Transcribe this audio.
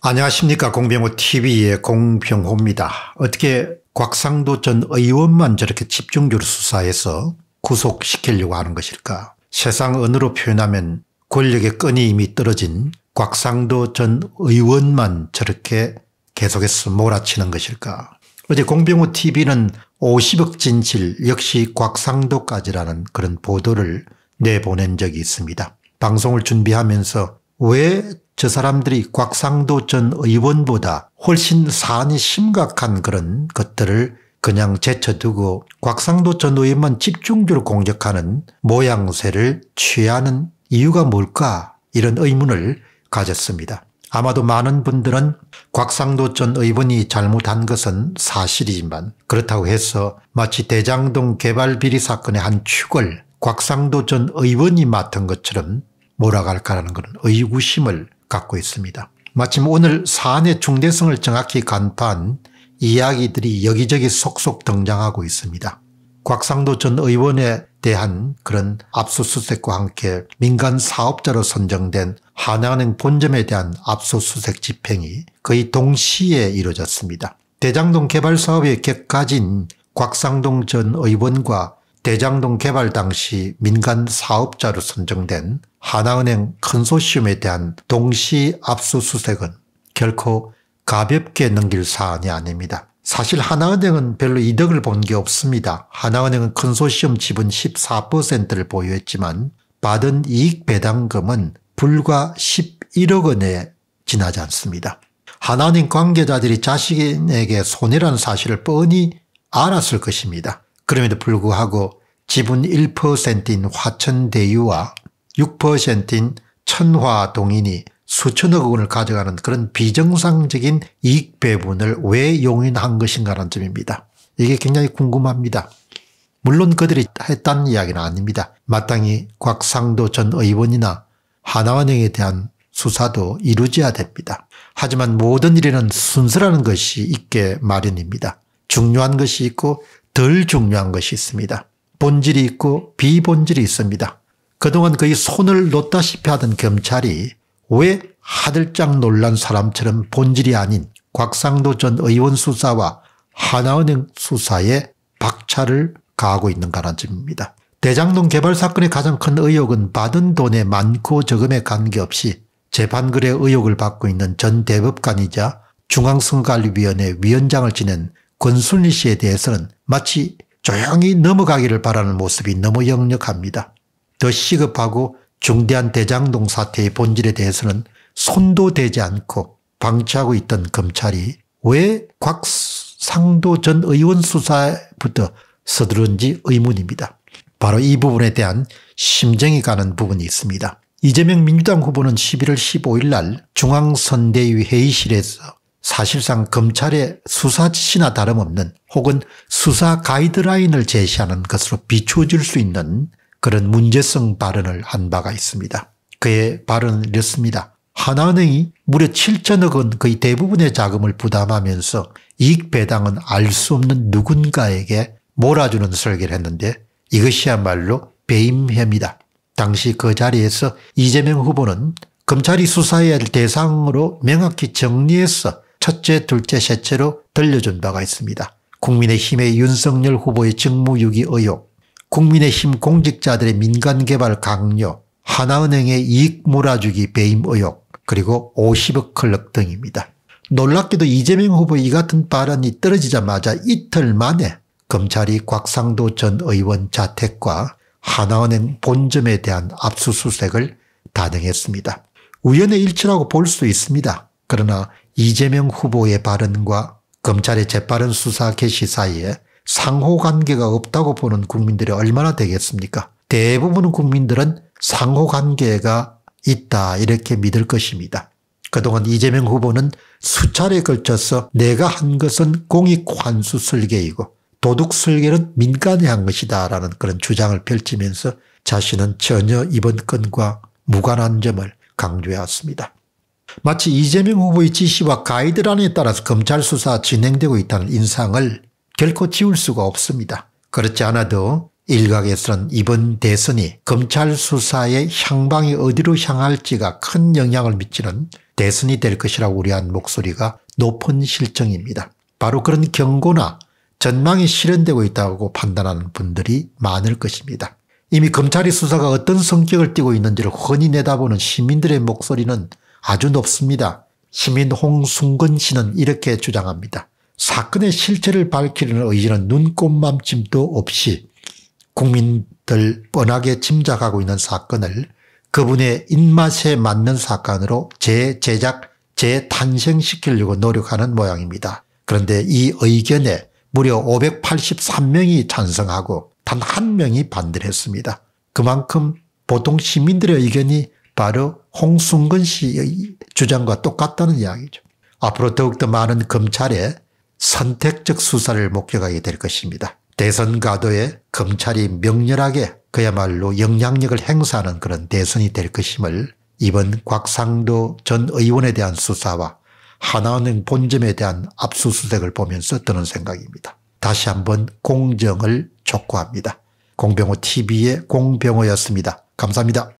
안녕하십니까 공병호 tv의 공병호입니다. 어떻게 곽상도 전 의원만 저렇게 집중적으로 수사해서 구속시키려고 하는 것일까 세상 언어로 표현하면 권력의 끈이 이미 떨어진 곽상도 전 의원만 저렇게 계속해서 몰아치는 것일까 어제 공병호 tv는 50억 진실 역시 곽상도까지라는 그런 보도를 내보낸 적이 있습니다. 방송을 준비하면서 왜저 사람들이 곽상도 전 의원보다 훨씬 사안이 심각한 그런 것들을 그냥 제쳐두고 곽상도 전 의원만 집중적으로 공격하는 모양새를 취하는 이유가 뭘까 이런 의문을 가졌습니다. 아마도 많은 분들은 곽상도 전 의원이 잘못한 것은 사실이지만 그렇다고 해서 마치 대장동 개발 비리 사건의 한 축을 곽상도 전 의원이 맡은 것처럼 몰아갈까라는 그런 의구심을 갖고 있습니다. 마침 오늘 사안의 중대성을 정확히 간파한 이야기들이 여기저기 속속 등장하고 있습니다. 곽상도 전 의원에 대한 그런 압수수색과 함께 민간 사업자로 선정된 한양은행 본점에 대한 압수수색 집행이 거의 동시에 이루어졌습니다. 대장동 개발 사업의 객가진 곽상동 전 의원과 대장동 개발 당시 민간 사업자로 선정된 하나은행 컨소시엄에 대한 동시 압수수색은 결코 가볍게 넘길 사안이 아닙니다. 사실 하나은행은 별로 이득을 본 게 없습니다. 하나은행은 컨소시엄 지분 14%를 보유했지만 받은 이익 배당금은 불과 11억 원에 지나지 않습니다. 하나은행 관계자들이 자신에게 손해라는 사실을 뻔히 알았을 것입니다. 그럼에도 불구하고 지분 1%인 화천대유와 6%인 천화동인이 수천억 원을 가져가는 그런 비정상적인 이익 배분을 왜 용인한 것인가라는 점입니다. 이게 굉장히 궁금합니다. 물론 그들이 했다는 이야기는 아닙니다. 마땅히 곽상도 전 의원이나 하나원행에 대한 수사도 이루어져야 됩니다. 하지만 모든 일에는 순서라는 것이 있게 마련입니다. 중요한 것이 있고 덜 중요한 것이 있습니다. 본질이 있고 비본질이 있습니다. 그동안 그의 손을 놓다시피 하던 검찰이 왜 하들짝 놀란 사람처럼 본질이 아닌 곽상도 전 의원 수사와 하나은행 수사에 박차를 가하고 있는가란 점입니다. 대장동 개발 사건의 가장 큰 의혹은 받은 돈의 많고 적음에 관계없이 재판글의 의혹을 받고 있는 전 대법관이자 중앙선거관리위원회 위원장을 지낸 권순리 씨에 대해서는 마치 조용히 넘어가기를 바라는 모습이 너무 역력합니다. 더 시급하고 중대한 대장동 사태의 본질에 대해서는 손도 대지 않고 방치하고 있던 검찰이 왜 곽상도 전 의원 수사부터 서두른지 의문입니다. 바로 이 부분에 대한 심정이 가는 부분이 있습니다. 이재명 민주당 후보는 11월 15일 날 중앙선대위 회의실에서 사실상 검찰의 수사 지시나 다름없는 혹은 수사 가이드라인을 제시하는 것으로 비춰질 수 있는 그런 문제성 발언을 한 바가 있습니다. 그의 발언은 이렇습니다. 하나은행이 무려 7천억 원 거의 대부분의 자금을 부담하면서 이익 배당은 알 수 없는 누군가에게 몰아주는 설계를 했는데 이것이야말로 배임혐의다. 당시 그 자리에서 이재명 후보는 검찰이 수사해야 할 대상으로 명확히 정리해서 첫째, 둘째, 셋째로 들려준 바가 있습니다. 국민의힘의 윤석열 후보의 직무유기 의혹, 국민의힘 공직자들의 민간개발 강요, 하나은행의 이익 몰아주기 배임 의혹, 그리고 50억 클럽 등입니다. 놀랍게도 이재명 후보의 이 같은 발언이 떨어지자마자 이틀 만에 검찰이 곽상도 전 의원 자택과 하나은행 본점에 대한 압수수색을 단행했습니다. 우연의 일치라고 볼 수 있습니다. 그러나 이재명 후보의 발언과 검찰의 재빠른 수사 개시 사이에 상호관계가 없다고 보는 국민들이 얼마나 되겠습니까? 대부분 국민들은 상호관계가 있다 이렇게 믿을 것입니다. 그동안 이재명 후보는 수차례 걸쳐서 내가 한 것은 공익환수 설계이고 도둑 설계는 민간이 한 것이다 라는 그런 주장을 펼치면서 자신은 전혀 이번 건과 무관한 점을 강조해왔습니다. 마치 이재명 후보의 지시와 가이드라인에 따라서 검찰 수사 진행되고 있다는 인상을 결코 지울 수가 없습니다. 그렇지 않아도 일각에서는 이번 대선이 검찰 수사의 향방이 어디로 향할지가 큰 영향을 미치는 대선이 될 것이라고 우려한 목소리가 높은 실정입니다. 바로 그런 경고나 전망이 실현되고 있다고 판단하는 분들이 많을 것입니다. 이미 검찰의 수사가 어떤 성격을 띠고 있는지를 흔히 내다보는 시민들의 목소리는 아주 높습니다. 시민 홍순근 씨는 이렇게 주장합니다. 사건의 실체를 밝히려는 의지는 눈꽃맘침도 없이 국민들 뻔하게 짐작하고 있는 사건을 그분의 입맛에 맞는 사건으로 재제작, 재탄생시키려고 노력하는 모양입니다. 그런데 이 의견에 무려 583명이 찬성하고 단 한 명이 반대를 했습니다. 그만큼 보통 시민들의 의견이 바로 홍순근 씨의 주장과 똑같다는 이야기죠. 앞으로 더욱더 많은 검찰에 선택적 수사를 목격하게 될 것입니다. 대선 가도에 검찰이 명렬하게 그야말로 영향력을 행사하는 그런 대선이 될 것임을 이번 곽상도 전 의원에 대한 수사와 하나은행 본점에 대한 압수수색을 보면서 드는 생각입니다. 다시 한번 공정을 촉구합니다. 공병호 TV의 공병호였습니다. 감사합니다.